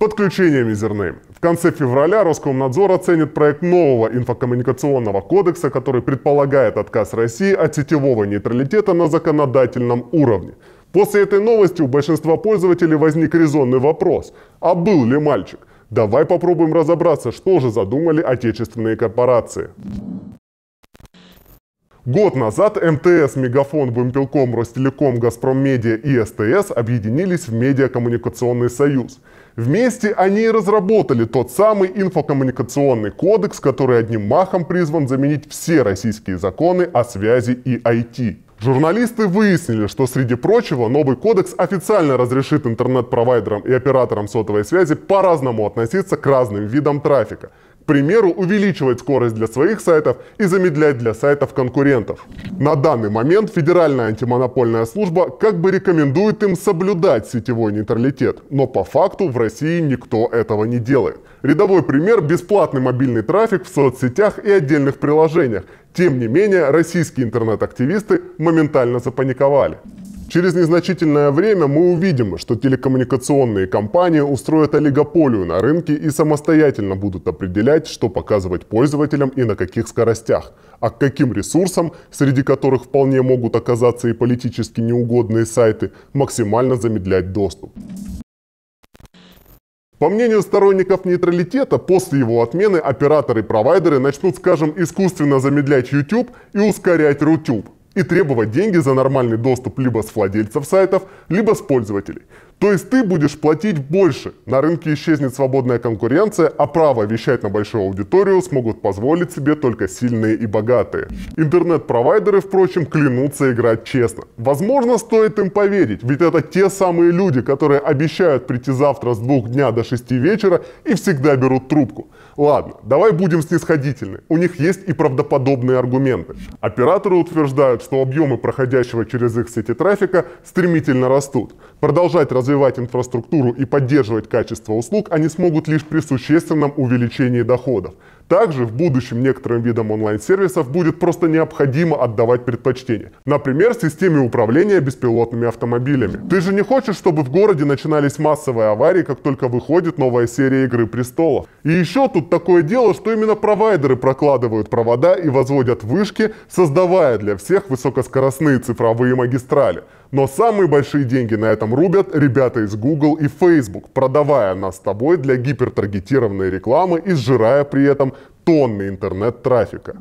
подключением зерны. В конце февраля Роскомнадзор оценит проект нового инфокоммуникационного кодекса, который предполагает отказ России от сетевого нейтралитета на законодательном уровне. После этой новости у большинства пользователей возник резонный вопрос, а был ли мальчик? Давай попробуем разобраться, что же задумали отечественные корпорации. Год назад МТС, Мегафон, Бомпелком, Ростелеком, Газпроммедиа и СТС объединились в Медиакоммуникационный союз. Вместе они и разработали тот самый инфокоммуникационный кодекс, который одним махом призван заменить все российские законы о связи и IT. Журналисты выяснили, что, среди прочего, новый кодекс официально разрешит интернет-провайдерам и операторам сотовой связи по-разному относиться к разным видам трафика – примеру, увеличивать скорость для своих сайтов и замедлять для сайтов конкурентов. На данный момент Федеральная антимонопольная служба как бы рекомендует им соблюдать сетевой нейтралитет, но по факту в России никто этого не делает. Рядовой пример – бесплатный мобильный трафик в соцсетях и отдельных приложениях. Тем не менее, российские интернет-активисты моментально запаниковали. Через незначительное время мы увидим, что телекоммуникационные компании устроят олигополию на рынке и самостоятельно будут определять, что показывать пользователям и на каких скоростях, а к каким ресурсам, среди которых вполне могут оказаться и политически неугодные сайты, максимально замедлять доступ. По мнению сторонников нейтралитета, после его отмены операторы и провайдеры начнут, скажем, искусственно замедлять YouTube и ускорять Rutube и требовать деньги за нормальный доступ либо с владельцев сайтов, либо с пользователей. То есть ты будешь платить больше. На рынке исчезнет свободная конкуренция, а право вещать на большую аудиторию смогут позволить себе только сильные и богатые. Интернет-провайдеры, впрочем, клянутся играть честно. Возможно, стоит им поверить, ведь это те самые люди, которые обещают прийти завтра с двух дня до 6 вечера и всегда берут трубку. Ладно, давай будем снисходительны. У них есть и правдоподобные аргументы. Операторы утверждают, что объемы проходящего через их сети трафика стремительно растут. Продолжать развиваться развивать инфраструктуру и поддерживать качество услуг они смогут лишь при существенном увеличении доходов. Также в будущем некоторым видам онлайн-сервисов будет просто необходимо отдавать предпочтение. Например, системе управления беспилотными автомобилями. Ты же не хочешь, чтобы в городе начинались массовые аварии, как только выходит новая серия «Игры престолов». И еще тут такое дело, что именно провайдеры прокладывают провода и возводят вышки, создавая для всех высокоскоростные цифровые магистрали. Но самые большие деньги на этом рубят ребята из Google и Facebook, продавая нас с тобой для гипертаргетированной рекламы и сжирая при этом тонны интернет-трафика.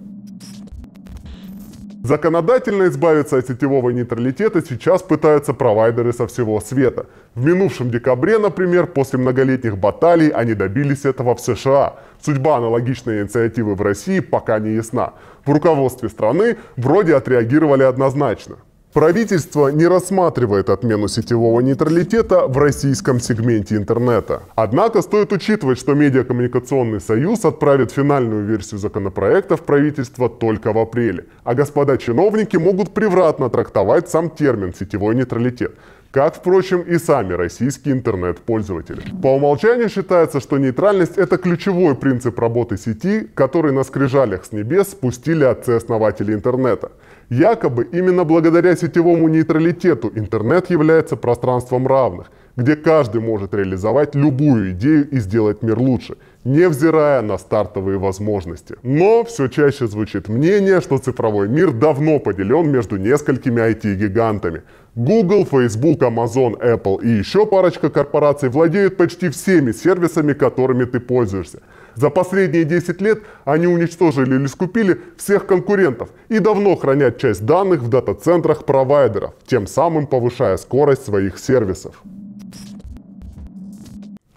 Законодательно избавиться от сетевого нейтралитета сейчас пытаются провайдеры со всего света. В минувшем декабре, например, после многолетних баталий они добились этого в США. Судьба аналогичной инициативы в России пока не ясна. В руководстве страны вроде отреагировали однозначно. Правительство не рассматривает отмену сетевого нейтралитета в российском сегменте интернета. Однако стоит учитывать, что Медиакоммуникационный союз отправит финальную версию законопроекта в правительство только в апреле, а господа чиновники могут превратно трактовать сам термин «сетевой нейтралитет», как, впрочем, и сами российские интернет-пользователи. По умолчанию считается, что нейтральность — это ключевой принцип работы сети, который на скрижалях с небес спустили отцы-основатели интернета. Якобы именно благодаря сетевому нейтралитету интернет является пространством равных, где каждый может реализовать любую идею и сделать мир лучше — невзирая на стартовые возможности. Но все чаще звучит мнение, что цифровой мир давно поделен между несколькими IT-гигантами. Google, Facebook, Amazon, Apple и еще парочка корпораций владеют почти всеми сервисами, которыми ты пользуешься. За последние 10 лет они уничтожили или скупили всех конкурентов и давно хранят часть данных в дата-центрах провайдеров, тем самым повышая скорость своих сервисов.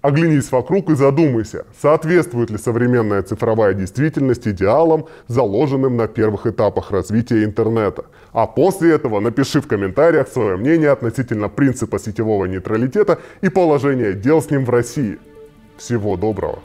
Оглянись вокруг и задумайся, соответствует ли современная цифровая действительность идеалам, заложенным на первых этапах развития интернета. А после этого напиши в комментариях свое мнение относительно принципа сетевого нейтралитета и положения дел с ним в России. Всего доброго!